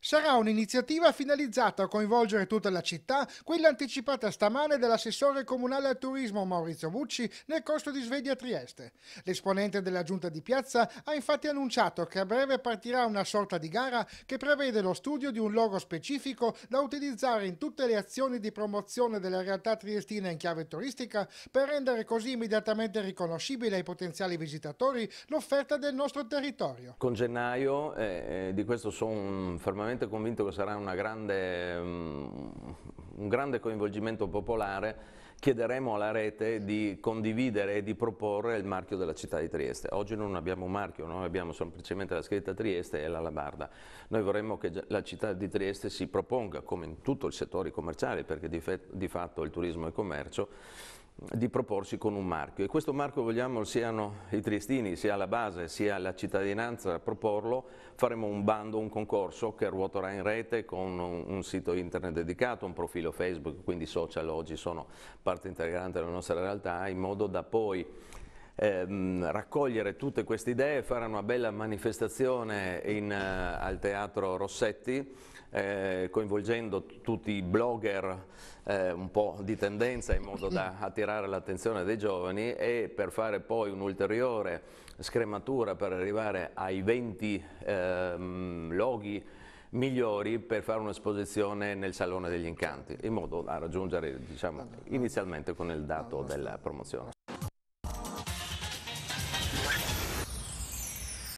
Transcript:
Sarà un'iniziativa finalizzata a coinvolgere tutta la città, quella anticipata stamane dall'assessore comunale al turismo Maurizio Bucci nel corso di Svedia Trieste. L'esponente della giunta di piazza ha infatti annunciato che a breve partirà una sorta di gara che prevede lo studio di un logo specifico da utilizzare in tutte le azioni di promozione della realtà triestina in chiave turistica per rendere così immediatamente riconoscibile ai potenziali visitatori l'offerta del nostro territorio. Con gennaio eh, eh di questo sono fermamente estremamente convinto che sarà grande, mm, un grande coinvolgimento popolare, chiederemo alla rete di condividere e di proporre il marchio della città di Trieste. Oggi non abbiamo un marchio, noi abbiamo semplicemente la scritta Trieste e l'alabarda. Noi vorremmo che la città di Trieste si proponga, come in tutto il settore commerciale, perché di, di fatto il turismo è commercio, di proporsi con un marchio e questo marchio vogliamo siano i triestini, sia la base sia la cittadinanza a proporlo, faremo un bando, un concorso che ruoterà in rete con un, un sito internet dedicato, un profilo Facebook, quindi i social oggi sono parte integrante della nostra realtà in modo da poi ehm, raccogliere tutte queste idee e fare una bella manifestazione in, eh, al Teatro Rossetti eh, coinvolgendo tutti i blogger eh, un po' di tendenza in modo da mm. attirare l'attenzione dei giovani e per fare poi un'ulteriore scrematura per arrivare ai 20 ehm, loghi migliori per fare un'esposizione nel Salone degli Incanti, in modo da raggiungere diciamo, inizialmente con il dato della promozione.